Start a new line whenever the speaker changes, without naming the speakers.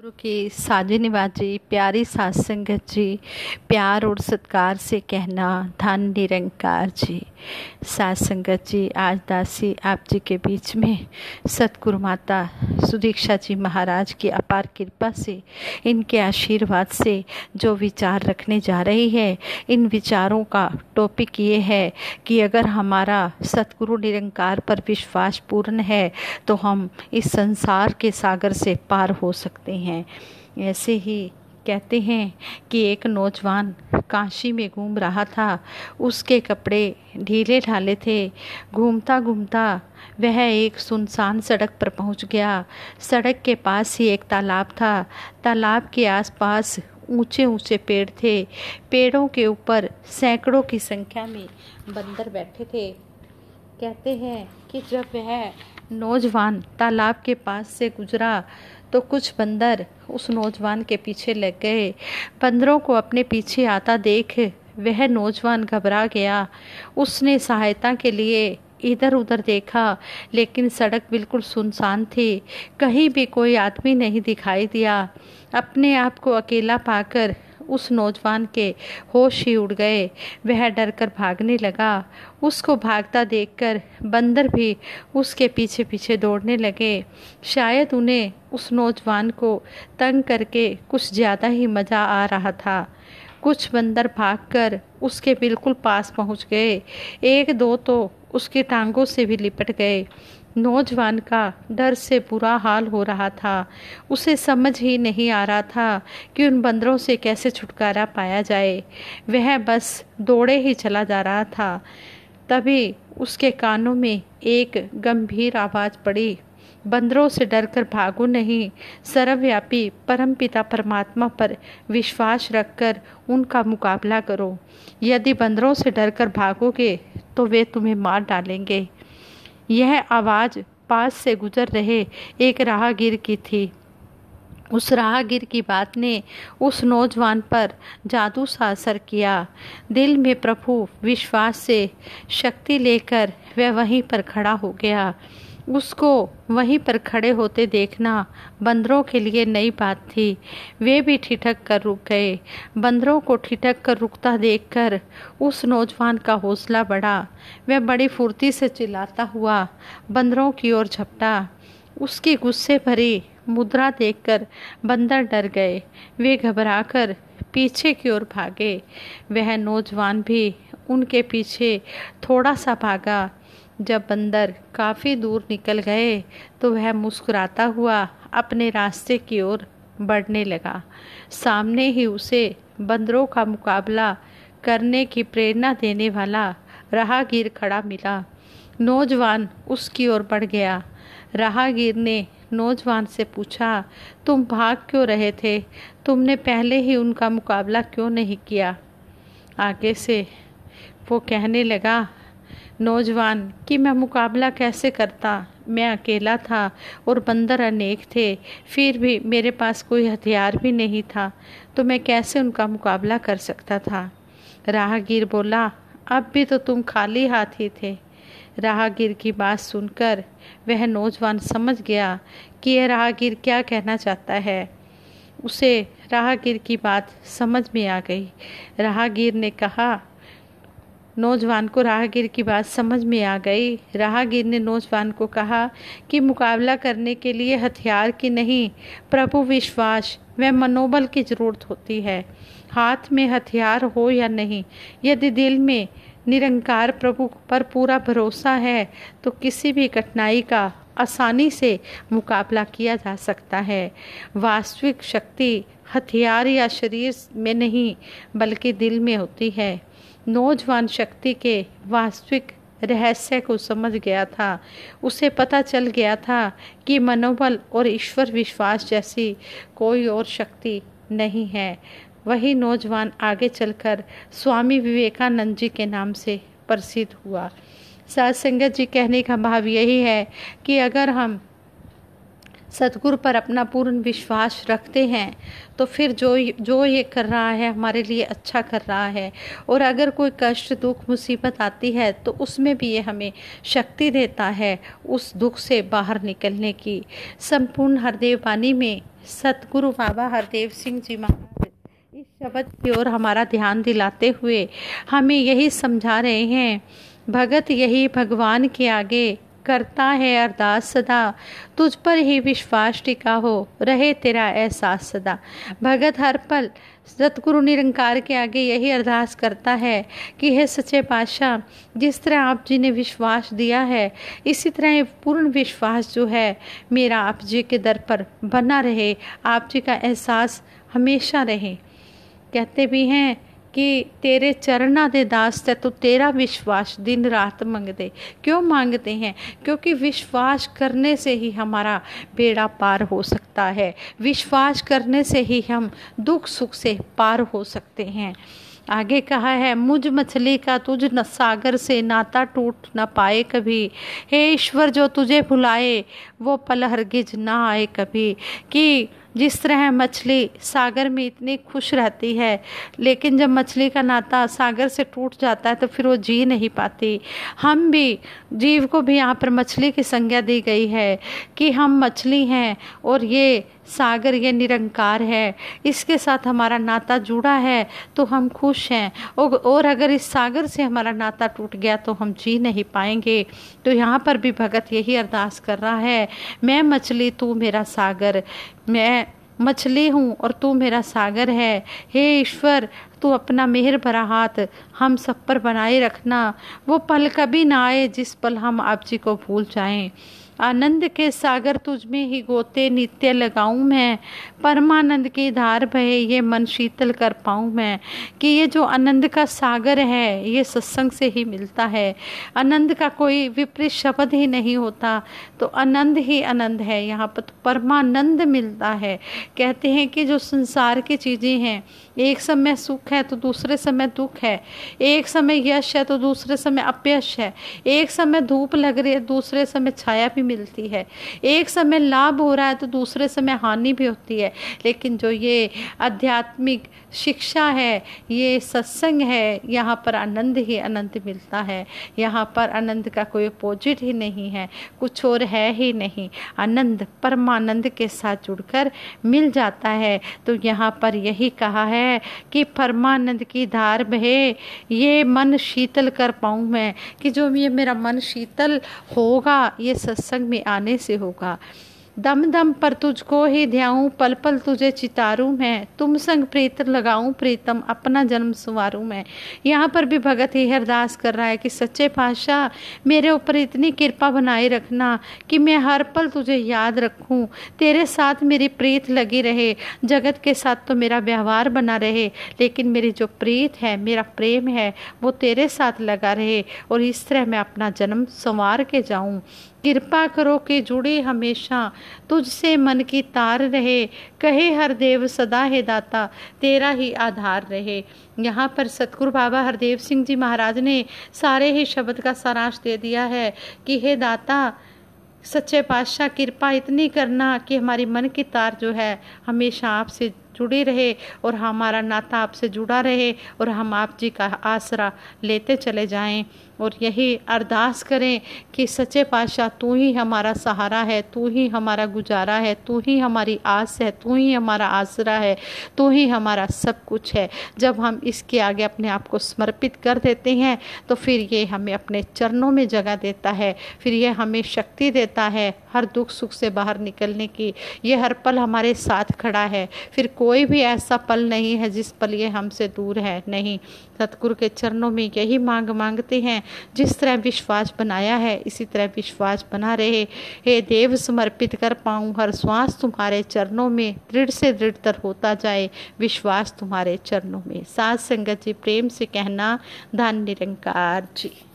गुरु की साजे निवाजी प्यारी सास संगत जी प्यार और सत्कार से कहना धन निरंकार जी सास संगत जी आज दासी आप जी के बीच में सतगुरु माता सुदीक्षा जी महाराज की अपार कृपा से इनके आशीर्वाद से जो विचार रखने जा रही है इन विचारों का टॉपिक ये है कि अगर हमारा सतगुरु निरंकार पर विश्वास पूर्ण है तो हम इस संसार के सागर से पार हो सकते हैं हैं ऐसे ही कहते हैं कि एक नौजवान काशी में घूम रहा था उसके कपड़े ढीले ढाले थे घूमता घूमता वह एक सुनसान सड़क पर पहुंच गया सड़क के पास ही एक तालाब था तालाब के आसपास ऊंचे ऊंचे पेड़ थे पेड़ों के ऊपर सैकड़ों की संख्या में बंदर बैठे थे कहते हैं कि जब वह नौजवान तालाब के पास से गुजरा तो कुछ बंदर उस नौजवान के पीछे लग गए बंदरों को अपने पीछे आता देख वह नौजवान घबरा गया उसने सहायता के लिए इधर उधर देखा लेकिन सड़क बिल्कुल सुनसान थी कहीं भी कोई आदमी नहीं दिखाई दिया अपने आप को अकेला पाकर उस नौजवान के होश ही उड़ गए वह डरकर भागने लगा उसको भागता देखकर बंदर भी उसके पीछे पीछे दौड़ने लगे शायद उन्हें उस नौजवान को तंग करके कुछ ज़्यादा ही मज़ा आ रहा था कुछ बंदर भागकर उसके बिल्कुल पास पहुंच गए एक दो तो उसकी टांगों से भी लिपट गए नौजवान का डर से बुरा हाल हो रहा था उसे समझ ही नहीं आ रहा था कि उन बंदरों से कैसे छुटकारा पाया जाए वह बस दौड़े ही चला जा रहा था तभी उसके कानों में एक गंभीर आवाज़ पड़ी बंदरों से डरकर भागो नहीं सर्वव्यापी परमपिता परमात्मा पर विश्वास रखकर उनका मुकाबला करो यदि बंदरों से डरकर भागोगे तो वे तुम्हें मार डालेंगे यह आवाज़ पास से गुजर रहे एक राहगीर की थी उस राहगीर की बात ने उस नौजवान पर जादू सा असर किया दिल में प्रभु विश्वास से शक्ति लेकर वह वहीं पर खड़ा हो गया उसको वहीं पर खड़े होते देखना बंदरों के लिए नई बात थी वे भी ठिठक कर रुक गए बंदरों को ठिठक कर रुकता देखकर उस नौजवान का हौसला बढ़ा वह बड़ी फुर्ती से चिल्लाता हुआ बंदरों की ओर झपटा उसकी गुस्से भरी मुद्रा देखकर बंदर डर गए वे घबराकर पीछे की ओर भागे वह नौजवान भी उनके पीछे थोड़ा सा भागा जब बंदर काफ़ी दूर निकल गए तो वह मुस्कुराता हुआ अपने रास्ते की ओर बढ़ने लगा सामने ही उसे बंदरों का मुकाबला करने की प्रेरणा देने वाला राहगीर खड़ा मिला नौजवान उसकी ओर बढ़ गया राहगीर ने नौजवान से पूछा तुम भाग क्यों रहे थे तुमने पहले ही उनका मुकाबला क्यों नहीं किया आगे से वो कहने लगा नौजवान कि मैं मुकाबला कैसे करता मैं अकेला था और बंदर अनेक थे फिर भी मेरे पास कोई हथियार भी नहीं था तो मैं कैसे उनका मुकाबला कर सकता था राहगीर बोला अब भी तो तुम खाली हाथ ही थे राहगीर की बात सुनकर वह नौजवान समझ गया कि यह राहगीर क्या कहना चाहता है उसे राहगीर की बात समझ में आ गई राहगीर ने कहा नौजवान को राहगीर की बात समझ में आ गई राहगीर ने नौजवान को कहा कि मुकाबला करने के लिए हथियार की नहीं प्रभु विश्वास व मनोबल की जरूरत होती है हाथ में हथियार हो या नहीं यदि दिल में निरंकार प्रभु पर पूरा भरोसा है तो किसी भी कठिनाई का आसानी से मुकाबला किया जा सकता है वास्तविक शक्ति हथियार या शरीर में नहीं बल्कि दिल में होती है नौजवान शक्ति के वास्तविक रहस्य को समझ गया था उसे पता चल गया था कि मनोबल और ईश्वर विश्वास जैसी कोई और शक्ति नहीं है वही नौजवान आगे चलकर स्वामी विवेकानंद जी के नाम से प्रसिद्ध हुआ सत्संगत जी कहने का भाव यही है कि अगर हम सतगुरु पर अपना पूर्ण विश्वास रखते हैं तो फिर जो जो ये कर रहा है हमारे लिए अच्छा कर रहा है और अगर कोई कष्ट दुख मुसीबत आती है तो उसमें भी ये हमें शक्ति देता है उस दुख से बाहर निकलने की संपूर्ण हरदेव वाणी में सतगुरु बाबा हरदेव सिंह जी महाराज इस शब्द की ओर हमारा ध्यान दिलाते हुए हमें यही समझा रहे हैं भगत यही भगवान के आगे करता है अरदास सदा तुझ पर ही विश्वास टिका हो रहे तेरा एहसास सदा भगत हर पल सतगुरु निरंकार के आगे यही अरदास करता है कि हे सच्चे पातशाह जिस तरह आप जी ने विश्वास दिया है इसी तरह ये पूर्ण विश्वास जो है मेरा आप जी के दर पर बना रहे आप जी का एहसास हमेशा रहे कहते भी हैं कि तेरे चरणा दे दास है तो तेरा विश्वास दिन रात मंगते क्यों मांगते हैं क्योंकि विश्वास करने से ही हमारा बेड़ा पार हो सकता है विश्वास करने से ही हम दुख सुख से पार हो सकते हैं आगे कहा है मुझ मछली का तुझ न सागर से नाता टूट न पाए कभी हे ईश्वर जो तुझे भुलाए वो पलहर गिज ना आए कभी कि जिस तरह मछली सागर में इतनी खुश रहती है लेकिन जब मछली का नाता सागर से टूट जाता है तो फिर वो जी नहीं पाती हम भी जीव को भी यहाँ पर मछली की संज्ञा दी गई है कि हम मछली हैं और ये सागर ये निरंकार है इसके साथ हमारा नाता जुड़ा है तो हम खुश हैं और अगर इस सागर से हमारा नाता टूट गया तो हम जी नहीं पाएंगे तो यहाँ पर भी भगत यही अरदास कर रहा है मैं मछली तू मेरा सागर मैं मछली हूँ और तू मेरा सागर है हे ईश्वर तू अपना मेहर भरा हाथ हम सब पर बनाए रखना वो पल कभी ना आए जिस पल हम आप जी को भूल जाएं आनंद के सागर तुझ में ही गोते नित्य लगाऊं मैं परमानंद की धार बहे ये मन शीतल कर पाऊं मैं कि ये जो आनंद का सागर है ये सत्संग से ही मिलता है आनंद का कोई विपरीत शब्द ही नहीं होता तो आनंद ही आनंद है यहाँ पर तो परमानंद मिलता है कहते हैं कि जो संसार की चीज़ें हैं एक समय सुख है तो दूसरे समय दुख है एक समय यश है तो दूसरे समय अपयश है एक समय धूप लग रही है दूसरे समय छाया भी मिलती है एक समय लाभ हो रहा है तो दूसरे समय हानि भी होती है लेकिन जो ये आध्यात्मिक शिक्षा है ये सत्संग है यहाँ पर आनंद ही आनंद मिलता है यहाँ पर आनंद का कोई अपोजिट ही नहीं है कुछ और है ही नहीं आनंद परमानंद के साथ जुड़कर मिल जाता है तो यहाँ पर यही कहा है कि परमानंद की धार बहे ये मन शीतल कर पाऊँ मैं कि जो ये मेरा मन शीतल होगा ये सत्संग सत्संग में आने से होगा दम दम पर तुझको ही ध्याऊं पल पल तुझे चितारूं मैं तुम संग प्रीत लगाऊं प्रीतम अपना जन्म सुवारूं मैं यहाँ पर भी भगत ही अरदास कर रहा है कि सच्चे पाशाह मेरे ऊपर इतनी कृपा बनाए रखना कि मैं हर पल तुझे याद रखूं तेरे साथ मेरी प्रीत लगी रहे जगत के साथ तो मेरा व्यवहार बना रहे लेकिन मेरी जो प्रीत है मेरा प्रेम है वो तेरे साथ लगा रहे और इस तरह मैं अपना जन्म संवार के जाऊँ कृपा करो कि जुड़े हमेशा तुझसे मन की तार रहे कहे हर देव सदा है दाता तेरा ही आधार रहे यहाँ पर सतगुरु बाबा हरदेव सिंह जी महाराज ने सारे ही शब्द का सारांश दे दिया है कि हे दाता सच्चे पातशाह कृपा इतनी करना कि हमारी मन की तार जो है हमेशा आपसे जुड़ी रहे और हमारा नाता आपसे जुड़ा रहे और हम आप जी का आसरा लेते चले जाएं और यही अरदास करें कि सच्चे पातशाह तू ही हमारा सहारा है तू ही हमारा गुजारा है तू ही हमारी आस है तू ही हमारा आसरा है तू ही हमारा सब कुछ है जब हम इसके आगे अपने आप को समर्पित कर देते हैं तो फिर ये हमें अपने चरणों में जगह देता है फिर यह हमें शक्ति देता है हर दुख सुख से बाहर निकलने की ये हर पल हमारे साथ खड़ा है फिर कोई कोई भी ऐसा पल नहीं है जिस पल ये हमसे दूर है नहीं सतगुरु के चरणों में यही मांग मांगते हैं जिस तरह विश्वास बनाया है इसी तरह विश्वास बना रहे हे देव समर्पित कर पाऊँ हर श्वास तुम्हारे चरणों में दृढ़ से दृढ़तर होता जाए विश्वास तुम्हारे चरणों में सात संगत जी प्रेम से कहना धन निरंकार जी